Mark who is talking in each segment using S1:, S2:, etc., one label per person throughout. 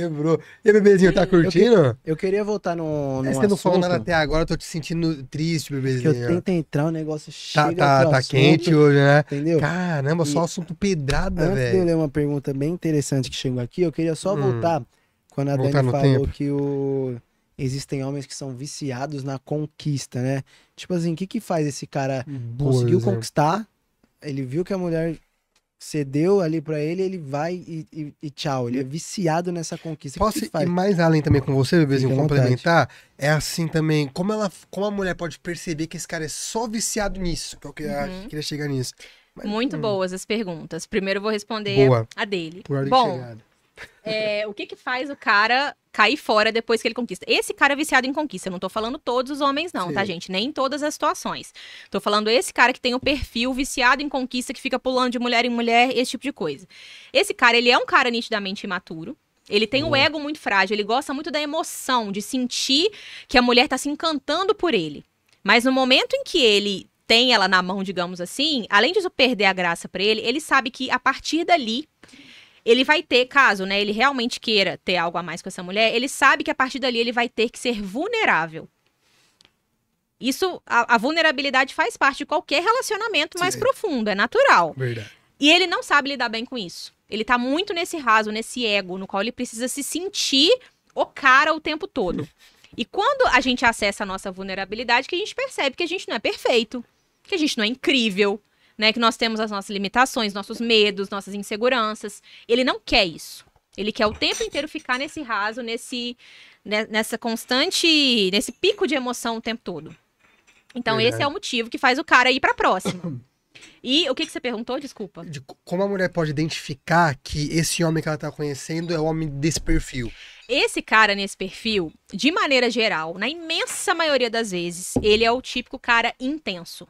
S1: Quebrou. E bebezinho, tá curtindo? Eu, que, eu queria voltar no. É, no você não falou nada até agora, eu tô te sentindo triste, bebezinho. Que eu tento entrar, o negócio tá, chega. Tá, tá tá quente hoje, né? Entendeu? Caramba, e só assunto pedrada, velho. Antes de eu ler uma pergunta bem interessante que chegou aqui, eu queria só hum, voltar quando a voltar Dani falou tempo. que o. Existem homens que são viciados na conquista, né? Tipo assim, o que que faz esse cara? Boa, conseguiu exemplo. conquistar, ele viu que a mulher você deu ali para ele, ele vai e, e, e, tchau. Ele é viciado nessa conquista. Posso que que ir mais além também com você, bebezinho, complementar? É assim também, como ela, como a mulher pode perceber que esse cara é só viciado nisso? Que eu queria, uhum. queria chegar nisso. Mas, Muito hum. boas
S2: as perguntas. Primeiro eu vou responder Boa. a dele. Por Bom, é, o que que faz o cara cair fora depois que ele conquista. Esse cara é viciado em conquista. Eu não tô falando todos os homens, não, tá, Sim. tá, gente? Nem em todas as situações. Tô falando esse cara que tem o perfil viciado em conquista, que fica pulando de mulher em mulher, esse tipo de coisa. Esse cara, ele é um cara nitidamente imaturo. Ele tem o um ego muito frágil, ele gosta muito da emoção, de sentir que a mulher tá se encantando por ele. Mas no momento em que ele tem ela na mão, digamos assim, além disso perder a graça para ele, ele sabe que a partir dali ele vai ter, caso, né, ele realmente queira ter algo a mais com essa mulher, ele sabe que a partir dali ele vai ter que ser vulnerável. Isso, a, a vulnerabilidade faz parte de qualquer relacionamento mais Sim. profundo, é natural. Verdade. E ele não sabe lidar bem com isso. Ele tá muito nesse raso, nesse ego, no qual ele precisa se sentir o cara o tempo todo. E quando a gente acessa a nossa vulnerabilidade, que a gente percebe que a gente não é perfeito, que a gente não é incrível, né? Que nós temos as nossas limitações, nossos medos, nossas inseguranças. Ele não quer isso. Ele quer o tempo inteiro ficar nesse raso, nesse né, nessa constante, nesse pico de emoção o tempo todo. Então esse é o motivo que faz o cara ir para próxima. E o que, que você perguntou? Desculpa. De
S1: como a mulher pode identificar que esse homem que ela tá conhecendo é o homem desse perfil?
S2: Esse cara nesse perfil, de maneira geral, na imensa maioria das vezes, ele é o típico cara intenso.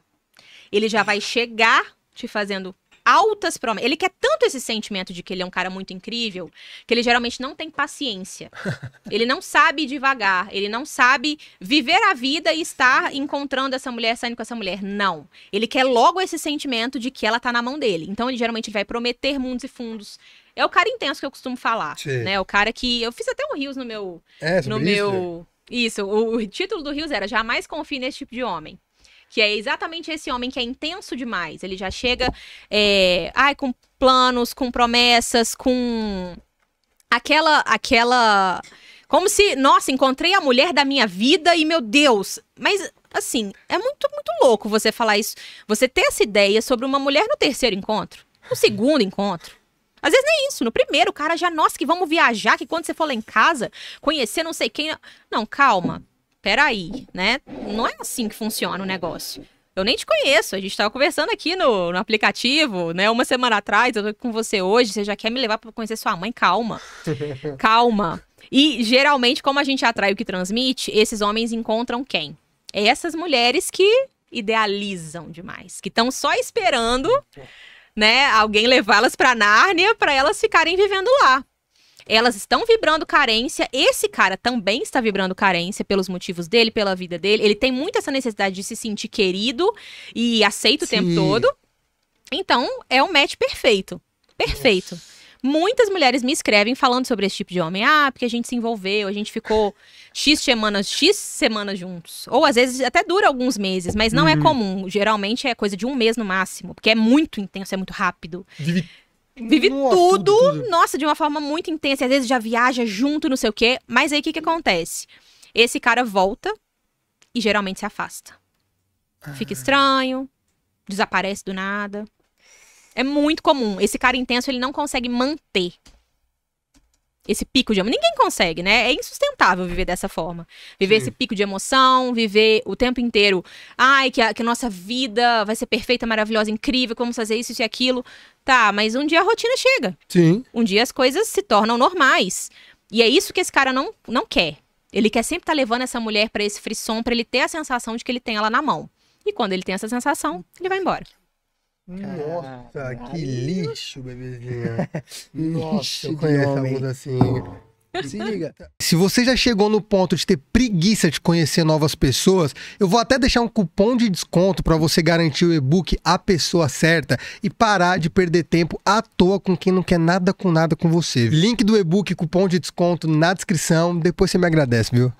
S2: Ele já vai chegar te fazendo altas promessas. Ele quer tanto esse sentimento de que ele é um cara muito incrível, que ele geralmente não tem paciência. ele não sabe devagar, ele não sabe viver a vida e estar encontrando essa mulher, saindo com essa mulher. Não. Ele quer logo esse sentimento de que ela tá na mão dele. Então ele geralmente vai prometer mundos e fundos. É o cara intenso que eu costumo falar, Sim. né? O cara que eu fiz até um rios no meu é, no meu isso, o, o título do rios era Jamais confie nesse tipo de homem que é exatamente esse homem que é intenso demais. Ele já chega é, ai, com planos, com promessas, com aquela aquela como se, nossa, encontrei a mulher da minha vida e meu Deus. Mas assim, é muito muito louco você falar isso, você ter essa ideia sobre uma mulher no terceiro encontro, no segundo encontro. Às vezes nem isso, no primeiro o cara já, nossa, que vamos viajar, que quando você for lá em casa, conhecer não sei quem. Não, calma peraí, né? Não é assim que funciona o negócio. Eu nem te conheço, a gente estava conversando aqui no, no, aplicativo, né? Uma semana atrás, eu tô com você hoje, você já quer me levar para conhecer sua mãe? Calma. Calma. E geralmente, como a gente atrai o que transmite, esses homens encontram quem? essas mulheres que idealizam demais, que estão só esperando, né, alguém levá-las para Nárnia para elas ficarem vivendo lá elas estão vibrando carência. Esse cara também está vibrando carência pelos motivos dele, pela vida dele. Ele tem muito essa necessidade de se sentir querido e aceito Sim. o tempo todo. Então, é um match perfeito. Perfeito. Nossa. Muitas mulheres me escrevem falando sobre esse tipo de homem. Ah, porque a gente se envolveu, a gente ficou X semanas, X semanas juntos. Ou às vezes até dura alguns meses, mas não é uhum. é comum. Geralmente é coisa de um mês no máximo, porque é muito intenso, é muito rápido. Vive Vive nossa, tudo, tudo, tudo, nossa, de uma forma muito intensa. Às vezes já viaja junto, não sei o quê. Mas aí o que, que acontece? Esse cara volta e geralmente se afasta. Fica ah. estranho, desaparece do nada. É muito comum. Esse cara intenso, ele não consegue manter esse pico de amor. Ninguém consegue, né? É insustentável viver dessa forma. Viver Sim. esse pico de emoção, viver o tempo inteiro. Ai, que a, que a nossa vida vai ser perfeita, maravilhosa, incrível, vamos fazer isso, isso e aquilo. Tá, mas um dia a rotina chega. Sim. Um dia as coisas se tornam normais. E é isso que esse cara não, não quer. Ele quer sempre estar tá levando essa mulher para esse frisson, para ele ter a sensação de que ele tem ela na mão. E quando ele tem essa sensação, ele vai embora.
S1: Nossa, Caralho. que lixo, bebezinha. Nossa, eu conheço alguns assim. Se liga. Se você já chegou no ponto de ter preguiça de conhecer novas pessoas, eu vou até deixar um cupom de desconto para você garantir o e-book A Pessoa Certa e parar de perder tempo à toa com quem não quer nada com nada com você. Link do e-book, cupom de desconto na descrição. Depois você me agradece, viu?